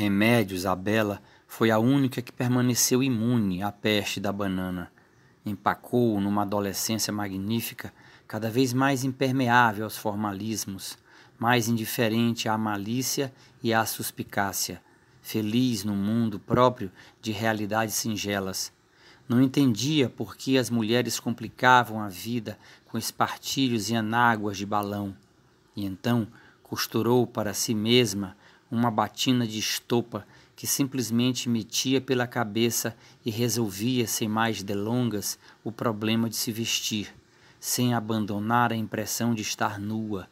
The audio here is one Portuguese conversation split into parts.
Remédios, a bela, foi a única que permaneceu imune à peste da banana. Empacou numa adolescência magnífica, cada vez mais impermeável aos formalismos, mais indiferente à malícia e à suspicácia, feliz no mundo próprio de realidades singelas. Não entendia por que as mulheres complicavam a vida com espartilhos e anáguas de balão. E então costurou para si mesma uma batina de estopa que simplesmente metia pela cabeça e resolvia, sem mais delongas, o problema de se vestir, sem abandonar a impressão de estar nua,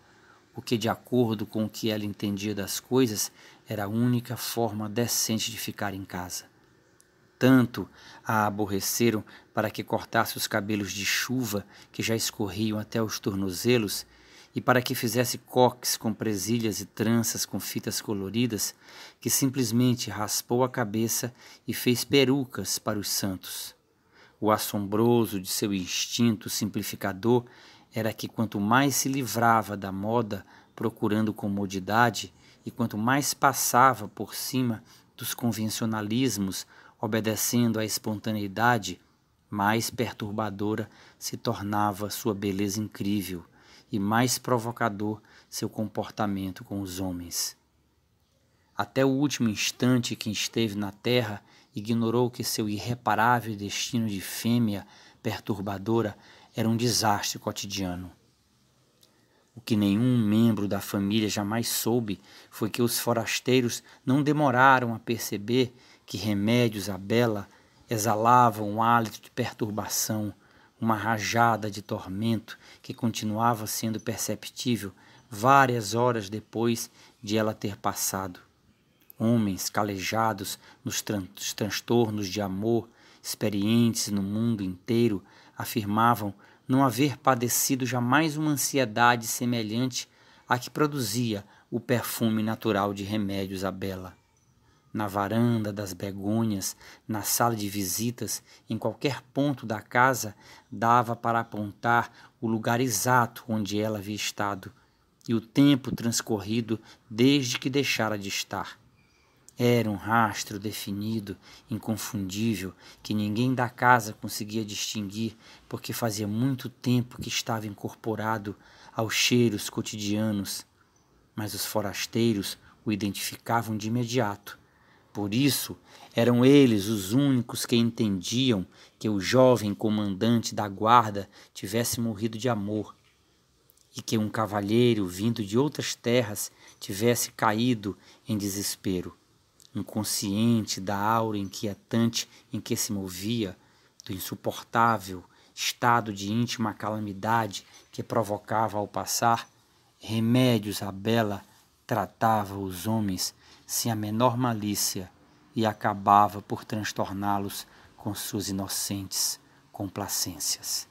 o que, de acordo com o que ela entendia das coisas, era a única forma decente de ficar em casa. Tanto a aborreceram para que cortasse os cabelos de chuva que já escorriam até os tornozelos e para que fizesse coques com presilhas e tranças com fitas coloridas, que simplesmente raspou a cabeça e fez perucas para os santos. O assombroso de seu instinto simplificador era que quanto mais se livrava da moda procurando comodidade e quanto mais passava por cima dos convencionalismos obedecendo à espontaneidade, mais perturbadora se tornava sua beleza incrível e mais provocador seu comportamento com os homens. Até o último instante que esteve na terra, ignorou que seu irreparável destino de fêmea perturbadora era um desastre cotidiano. O que nenhum membro da família jamais soube foi que os forasteiros não demoraram a perceber que remédios a bela exalavam um hálito de perturbação uma rajada de tormento que continuava sendo perceptível várias horas depois de ela ter passado. Homens calejados nos tran transtornos de amor, experientes no mundo inteiro, afirmavam não haver padecido jamais uma ansiedade semelhante à que produzia o perfume natural de remédios à bela na varanda das begônias, na sala de visitas, em qualquer ponto da casa, dava para apontar o lugar exato onde ela havia estado e o tempo transcorrido desde que deixara de estar. Era um rastro definido, inconfundível, que ninguém da casa conseguia distinguir, porque fazia muito tempo que estava incorporado aos cheiros cotidianos. Mas os forasteiros o identificavam de imediato por isso, eram eles os únicos que entendiam que o jovem comandante da guarda tivesse morrido de amor e que um cavalheiro vindo de outras terras tivesse caído em desespero, inconsciente da aura inquietante em que se movia, do insuportável estado de íntima calamidade que provocava ao passar, remédios à bela tratava os homens sem a menor malícia e acabava por transtorná-los com suas inocentes complacências.